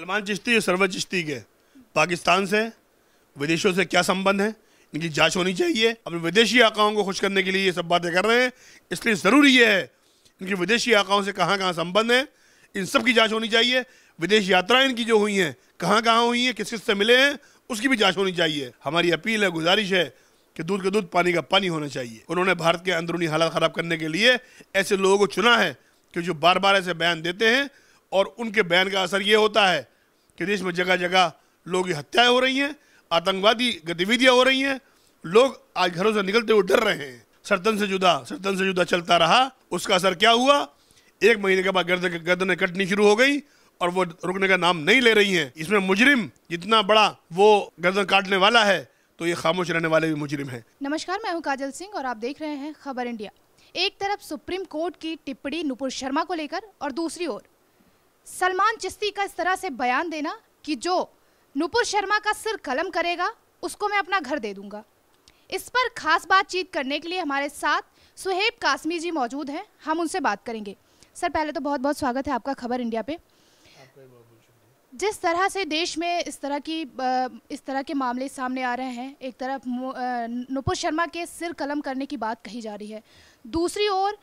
सलमान चिश्ती और सरवत चिश्ती के पाकिस्तान से विदेशों से क्या संबंध है इनकी जांच होनी चाहिए अपने विदेशी आकाओं को खुश करने के लिए ये सब बातें कर रहे हैं इसलिए ज़रूरी ये है इनके विदेशी आकाओं से कहाँ कहाँ संबंध है इन सब की जांच होनी चाहिए विदेश यात्राएं इनकी जो हुई हैं कहाँ कहाँ हुई हैं किस किस से मिले हैं उसकी भी जाँच होनी चाहिए हमारी अपील है गुजारिश है कि दूध का दूध पानी का पानी होना चाहिए उन्होंने भारत के अंदरूनी हालात ख़राब करने के लिए ऐसे लोगों को चुना है कि जो बार बार ऐसे बयान देते हैं और उनके बयान का असर ये होता है कि देश में जगह जगह लोग की हत्याएं हो रही हैं आतंकवादी गतिविधियां हो रही हैं लोग आज घरों से निकलते हुए डर रहे हैं सरतन से जुदा सरतन से जुदा चलता रहा उसका असर क्या हुआ एक महीने के बाद गर्द गर्दने कटनी शुरू हो गई और वो रुकने का नाम नहीं ले रही हैं इसमें मुजरिम जितना बड़ा वो गर्दन काटने वाला है तो ये खामोश रहने वाले भी मुजरिम है नमस्कार मैं हूँ काजल सिंह और आप देख रहे हैं खबर इंडिया एक तरफ सुप्रीम कोर्ट की टिप्पणी नुपुर शर्मा को लेकर और दूसरी ओर सलमान चिश्ती का इस तरह से बयान देना कि जो नुपुर शर्मा का सिर कलम करेगा उसको मैं अपना घर दे दूंगा इस पर खास बातचीत करने के लिए हमारे साथ सुहेब कासमी जी मौजूद हैं हम उनसे बात करेंगे सर पहले तो बहुत बहुत स्वागत है आपका खबर इंडिया पे जिस तरह से देश में इस तरह की इस तरह के मामले सामने आ रहे हैं एक तरफ नुपुर शर्मा के सिर कलम करने की बात कही जा रही है दूसरी ओर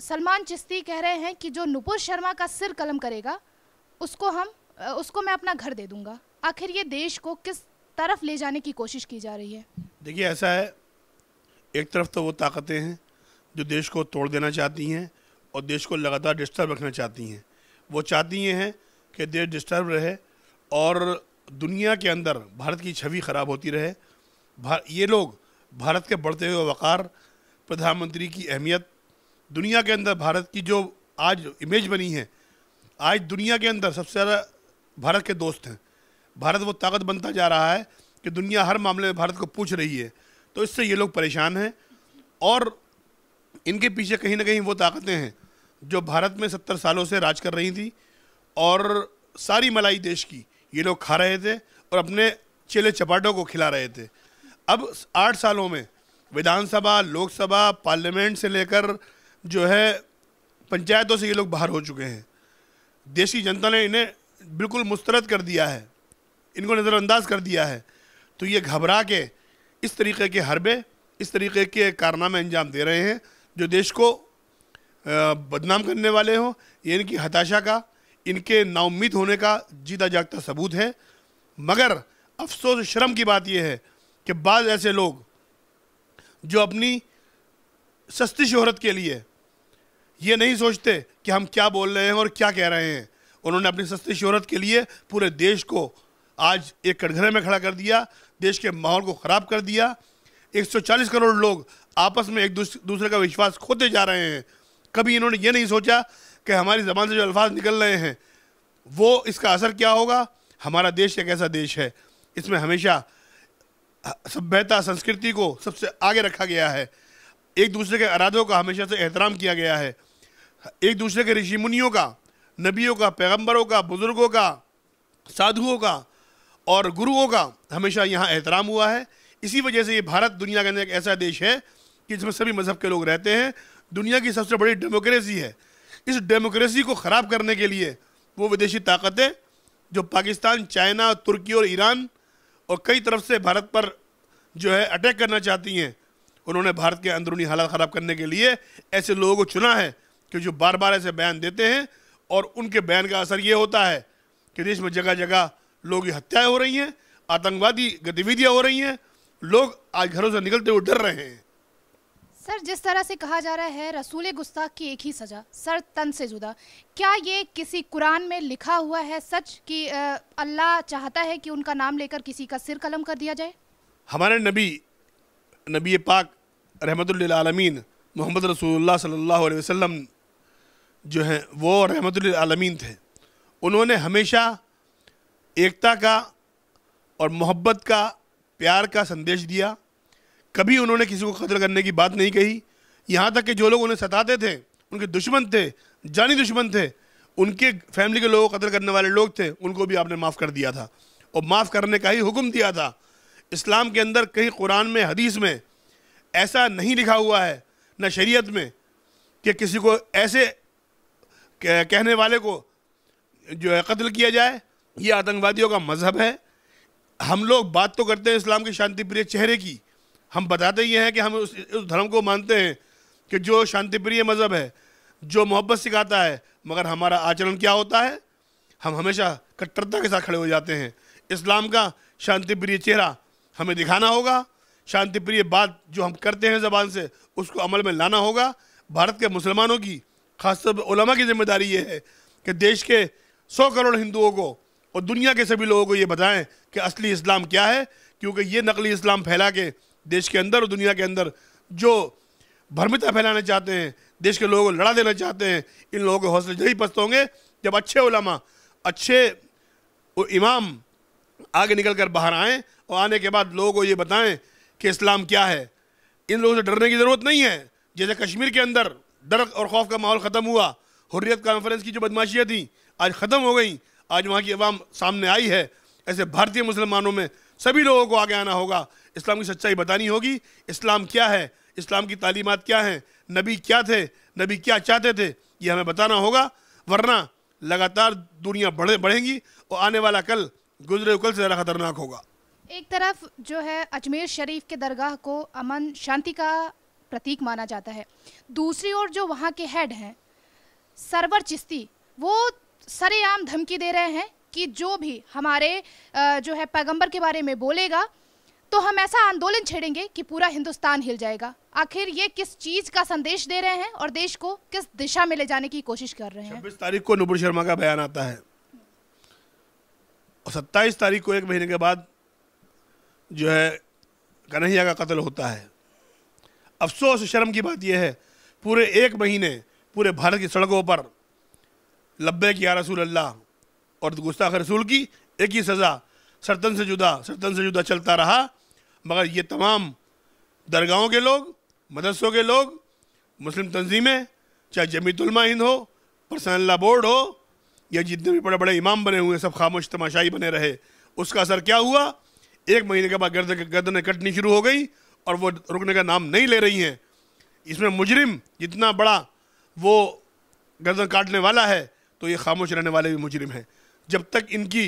सलमान चिश्ती कह रहे हैं कि जो नुपुर शर्मा का सिर कलम करेगा उसको हम उसको मैं अपना घर दे दूंगा आखिर ये देश को किस तरफ ले जाने की कोशिश की जा रही है देखिए ऐसा है एक तरफ तो वो ताकतें हैं जो देश को तोड़ देना चाहती हैं और देश को लगातार डिस्टर्ब रखना चाहती हैं वो चाहती ये हैं कि देश डिस्टर्ब रहे और दुनिया के अंदर भारत की छवि ख़राब होती रहे ये लोग भारत के बढ़ते हुए वक़ार प्रधानमंत्री की अहमियत दुनिया के अंदर भारत की जो आज इमेज बनी है आज दुनिया के अंदर सबसे ज़्यादा भारत के दोस्त हैं भारत वो ताकत बनता जा रहा है कि दुनिया हर मामले में भारत को पूछ रही है तो इससे ये लोग परेशान हैं और इनके पीछे कहीं ना कहीं वो ताकतें हैं जो भारत में सत्तर सालों से राज कर रही थी और सारी मलाई देश की ये लोग खा रहे थे और अपने चेले चपाटों को खिला रहे थे अब आठ सालों में विधानसभा लोकसभा पार्लियामेंट से लेकर जो है पंचायतों से ये लोग बाहर हो चुके हैं देश की जनता ने इन्हें बिल्कुल मुस्तरद कर दिया है इनको नज़रअंदाज कर दिया है तो ये घबरा के इस तरीके के हरबे इस तरीके के कारनामे अंजाम दे रहे हैं जो देश को बदनाम करने वाले हों ये इनकी हताशा का इनके नाउमीद होने का जीता जागता सबूत है मगर अफसोस शर्म की बात यह है कि बाद ऐसे लोग जो अपनी सस्ती शहरत के लिए ये नहीं सोचते कि हम क्या बोल रहे हैं और क्या कह रहे हैं उन्होंने अपनी सस्ती शहरत के लिए पूरे देश को आज एक कटघरे में खड़ा कर दिया देश के माहौल को ख़राब कर दिया 140 करोड़ लोग आपस में एक दूसरे का विश्वास खोते जा रहे हैं कभी इन्होंने ये नहीं सोचा कि हमारी ज़बान से जो अल्फाज निकल रहे हैं वो इसका असर क्या होगा हमारा देश एक ऐसा देश है इसमें हमेशा सभ्यता संस्कृति को सबसे आगे रखा गया है एक दूसरे के अरादों का हमेशा से एहतराम किया गया है एक दूसरे के ऋषि मुनियों का नबियों का पैगंबरों का बुज़ुर्गों का साधुओं का और गुरुओं का हमेशा यहाँ एहतराम हुआ है इसी वजह से ये भारत दुनिया के अंदर एक ऐसा देश है कि जिसमें सभी मज़हब के लोग रहते हैं दुनिया की सबसे बड़ी डेमोक्रेसी है इस डेमोक्रेसी को ख़राब करने के लिए वो विदेशी ताकतें जो पाकिस्तान चाइना तुर्की और ईरान और कई तरफ से भारत पर जो है अटैक करना चाहती हैं उन्होंने भारत के अंदरूनी हालात ख़राब करने के लिए ऐसे लोगों को चुना है कि जो बार बार ऐसे बयान देते हैं और उनके बयान का असर ये होता है कि देश में जगह जगह लोग हत्याएं हो रही हैं आतंकवादी गतिविधियां हो रही हैं लोग आज घरों से निकलते हुए डर रहे हैं सर जिस तरह से कहा जा रहा है रसूल गुस्ताख की एक ही सज़ा सर तन से जुदा क्या ये किसी कुरान में लिखा हुआ है सच कि अल्लाह चाहता है कि उनका नाम लेकर किसी का सिर कलम कर दिया जाए हमारे नबी नबी पाक आलमीन मोहम्मद रसूलुल्लाह सल्लल्लाहु अलैहि वसल्लम जो हैं वो रहमत आलमीन थे उन्होंने हमेशा एकता का और मोहब्बत का प्यार का संदेश दिया कभी उन्होंने किसी को कत्ल करने की बात नहीं कही यहाँ तक कि जो लोग उन्हें सताते थे उनके दुश्मन थे जानी दुश्मन थे उनके फैमिली के लोगों को कत्ल करने वाले लोग थे उनको भी आपने माफ़ कर दिया था और माफ़ करने का ही हुक्म दिया था इस्लाम के अंदर कहीं कुरान में हदीस में ऐसा नहीं लिखा हुआ है न शरीयत में कि किसी को ऐसे कहने वाले को जो है कत्ल किया जाए ये आतंकवादियों का मजहब है हम लोग बात तो करते हैं इस्लाम के शांति प्रिय चेहरे की हम बताते ये हैं कि हम उस, उस धर्म को मानते हैं कि जो शांति प्रिय मज़हब है जो मोहब्बत सिखाता है मगर हमारा आचरण क्या होता है हम हमेशा कट्टरता के साथ खड़े हो जाते हैं इस्लाम का शांति प्रिय चेहरा हमें दिखाना होगा शांति प्रिय बात जो हम करते हैं ज़बान से उसको अमल में लाना होगा भारत के मुसलमानों की खासतौर पर की जिम्मेदारी ये है कि देश के सौ करोड़ हिंदुओं को और दुनिया के सभी लोगों को ये बताएं कि असली इस्लाम क्या है क्योंकि ये नकली इस्लाम फैला के देश के अंदर और दुनिया के अंदर जो भ्रमिता फैलाना चाहते हैं देश के लोगों को लड़ा देना चाहते हैं इन लोगों के हौसले जल्दी पस्त होंगे जब अच्छे उलमा अच्छे इमाम आगे निकल कर बाहर आएँ और आने के बाद लोगों को ये बताएँ कि इस्लाम क्या है इन लोगों से डरने की ज़रूरत नहीं है जैसे कश्मीर के अंदर डर और खौफ का माहौल ख़त्म हुआ हुर्रियत कॉन्फ्रेंस की जो बदमाशियाँ थी आज ख़त्म हो गई आज वहाँ की अवाम सामने आई है ऐसे भारतीय मुसलमानों में सभी लोगों को आगे आना होगा इस्लाम की सच्चाई बतानी होगी इस्लाम क्या है इस्लाम की तालीमत क्या हैं नबी क्या थे नबी क्या चाहते थे ये हमें बताना होगा वरना लगातार दुनिया बढ़े बढ़ेंगी और आने वाला कल गुजरे कल से ज़्यादा ख़तरनाक होगा एक तरफ जो है अजमेर शरीफ के दरगाह को अमन शांति का प्रतीक माना जाता है दूसरी ओर जो वहाँ के हेड हैं सरवर चिश्ती वो सरेआम धमकी दे रहे हैं कि जो भी हमारे जो है पैगंबर के बारे में बोलेगा तो हम ऐसा आंदोलन छेड़ेंगे कि पूरा हिंदुस्तान हिल जाएगा आखिर ये किस चीज का संदेश दे रहे हैं और देश को किस दिशा में ले जाने की कोशिश कर रहे हैं छब्बीस तारीख को नुपुर शर्मा का बयान आता है और सत्ताईस तारीख को एक महीने के बाद जो है कन्हैया का कत्ल होता है अफसोस शर्म की बात यह है पूरे एक महीने पूरे भारत की सड़कों पर लब्बे की या रसूल अल्लाह और गुस्ताख रसूल की एक ही सज़ा सरतन से जुदा सरतन से जुदा चलता रहा मगर ये तमाम दरगाहों के लोग मदरसों के लोग मुस्लिम तंजीमें चाहे जमीतुलमा हिंद हो पर्सनल ला बोर्ड हो या जितने भी बड़े बड़े इमाम बने हुए हैं सब खामोश तमाशाई बने रहे उसका असर क्या हुआ एक महीने के बाद गर्दन गर्दने कटनी शुरू हो गई और वो रुकने का नाम नहीं ले रही हैं इसमें मुजरिम जितना बड़ा वो गर्दन काटने वाला है तो ये खामोश रहने वाले भी मुजरिम हैं जब तक इनकी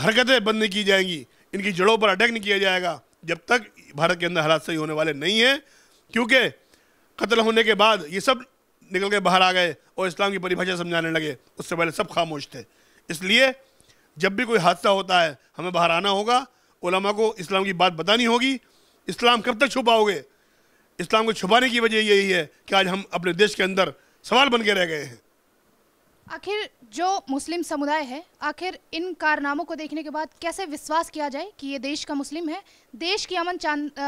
हरकतें बंद नहीं की जाएंगी इनकी जड़ों पर अटैक नहीं किया जाएगा जब तक भारत के अंदर हालात सही होने वाले नहीं हैं क्योंकि कत्ल होने के बाद ये सब निकल के बाहर आ गए और इस्लाम की परिभाषा समझाने लगे उससे पहले सब खामोश थे इसलिए जब भी कोई हादसा होता है हमें बाहर आना होगा उलमा को इस्लाम की बात बतानी होगी इस्लाम कब तक छुपाओगे इस्लाम को छुपाने की वजह यही है कि आज हम अपने देश के अंदर सवाल बन के रह गए हैं आखिर जो मुस्लिम समुदाय है आखिर इन कारनामों को देखने के बाद कैसे विश्वास किया जाए कि ये देश का मुस्लिम है देश की अमन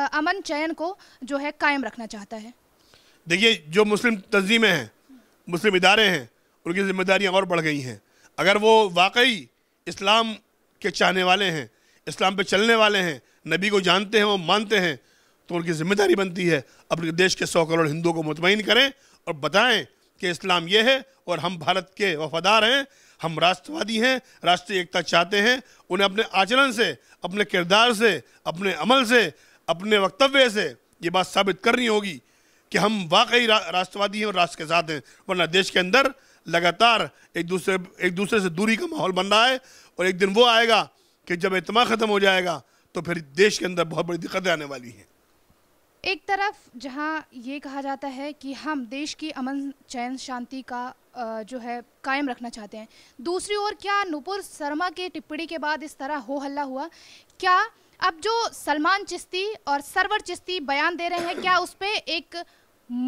अमन चयन को जो है कायम रखना चाहता है देखिए जो मुस्लिम तंजीमें हैं मुस्लिम इदारे हैं उनकी जिम्मेदारियाँ और बढ़ गई हैं अगर वो वाकई इस्लाम के चाहने वाले हैं इस्लाम पे चलने वाले हैं नबी को जानते हैं और मानते हैं तो उनकी जिम्मेदारी बनती है अपने देश के सौ करोड़ हिंदुओं को मुतमिन करें और बताएं कि इस्लाम ये है और हम भारत के वफादार हैं हम राष्ट्रवादी हैं राष्ट्रीय एकता चाहते हैं उन्हें अपने आचरण से अपने किरदार से अपने अमल से अपने वक्तव्य से ये बात साबित करनी होगी कि हम वाकई राष्ट्रवादी हैं और राष्ट्र के साथ हैं वरना देश के अंदर लगातार एक दूसरे एक दूसरे से दूरी का माहौल बन रहा है और एक दिन वो आएगा कि जब इतमा ख़त्म हो जाएगा तो फिर देश के अंदर बहुत बड़ी दिक्कतें आने वाली हैं एक तरफ जहां ये कहा जाता है कि हम देश की अमन चैन शांति का जो है कायम रखना चाहते हैं दूसरी ओर क्या नुपुर शर्मा के टिप्पणी के बाद इस तरह हो हल्ला हुआ क्या अब जो सलमान चिश्ती और सरवर चिश्ती बयान दे रहे हैं क्या उस पर एक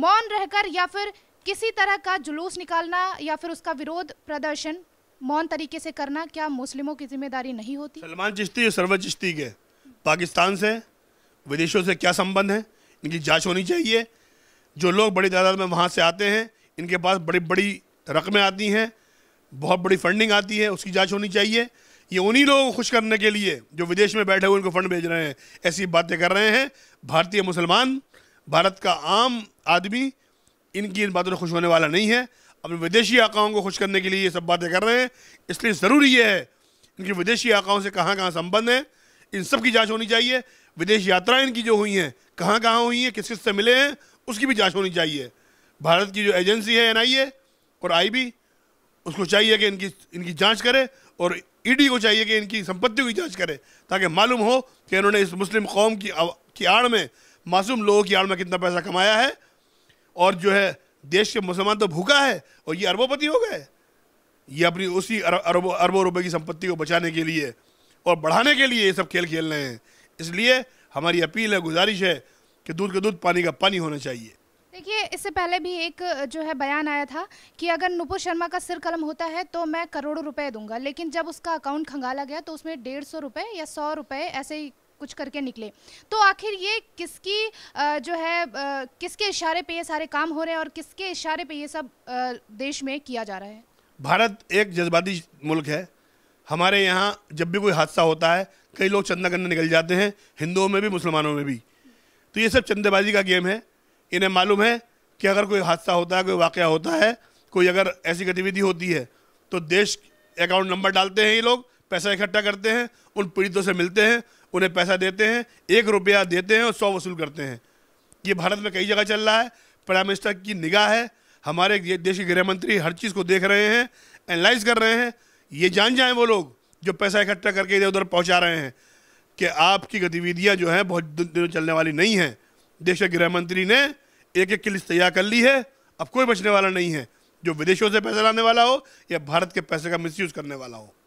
मौन रहकर या फिर किसी तरह का जुलूस निकालना या फिर उसका विरोध प्रदर्शन मौन तरीके से करना क्या मुस्लिमों की जिम्मेदारी नहीं होती सलमान चिश्ती सरवत चिश्ती के पाकिस्तान से विदेशों से क्या संबंध है इनकी जांच होनी चाहिए जो लोग बड़ी तादाद में वहाँ से आते हैं इनके पास बड़ी बड़ी रकमें आती हैं बहुत बड़ी फंडिंग आती है उसकी जाँच होनी चाहिए ये उन्हीं लोगों को खुश करने के लिए जो विदेश में बैठे हुए उनको फंड भेज रहे हैं ऐसी बातें कर रहे हैं भारतीय मुसलमान भारत का आम आदमी इनकी इन बातों से खुश होने वाला नहीं है अपने विदेशी आकाओं को खुश करने के लिए ये सब बातें कर रहे हैं इसलिए ज़रूरी है इनके विदेशी आकाओं से कहाँ कहाँ संबंध हैं इन सब की जांच होनी चाहिए विदेश यात्रा इनकी जो हुई हैं कहाँ कहाँ हुई हैं किस किस से मिले हैं उसकी भी जांच होनी चाहिए भारत की जो एजेंसी है एन और आई उसको चाहिए कि इनकी इनकी जाँच करे और ई को चाहिए कि इनकी संपत्ति की जाँच करे ताकि मालूम हो कि इन्होंने इस मुस्लिम कौम की आड़ में मासूम लोगों की आड़ में कितना पैसा कमाया है और जो है देश के मुसलमान तो भूखा है और ये अरबोपति हो गए ये अपनी उसी अरबों अरबों रुपए की संपत्ति को बचाने के लिए और बढ़ाने के लिए ये सब खेल खेल रहे हैं इसलिए हमारी अपील है गुजारिश है कि दूध का दूध पानी का पानी होना चाहिए देखिए इससे पहले भी एक जो है बयान आया था कि अगर नुपुर शर्मा का सिर कलम होता है तो मैं करोड़ों रुपए दूंगा लेकिन जब उसका अकाउंट खंगाला गया तो उसमें डेढ़ सौ रुपये या सौ रुपये ऐसे ही कुछ करके निकले तो आखिर ये किसकी जो है किसके इशारे पे ये सारे काम हो रहे हैं और किसके इशारे पे ये सब देश में किया जा रहा है भारत एक जज्बाती मुल्क है हमारे यहाँ जब भी कोई हादसा होता है कई लोग चंदा करने निकल जाते हैं हिंदुओं में भी मुसलमानों में भी तो ये सब चंदेबाजी का गेम है इन्हें मालूम है कि अगर कोई हादसा होता है कोई वाक़ होता है कोई अगर ऐसी गतिविधि होती है तो देश अकाउंट नंबर डालते हैं ये लोग पैसा इकट्ठा करते हैं उन पीड़ितों से मिलते हैं उन्हें पैसा देते हैं एक रुपया देते हैं और सौ वसूल करते हैं ये भारत में कई जगह चल रहा है प्राइम मिनिस्टर की निगाह है हमारे देश के गृह मंत्री हर चीज़ को देख रहे हैं एनालाइज कर रहे हैं ये जान जाएं वो लोग जो पैसा इकट्ठा करके इधर उधर पहुंचा रहे हैं कि आपकी गतिविधियां जो हैं बहुत दिनों चलने वाली नहीं हैं देश के गृह मंत्री ने एक एक की लिस्ट तैयार कर ली है अब कोई बचने वाला नहीं है जो विदेशों से पैसा लाने वाला हो या भारत के पैसे का मिस करने वाला हो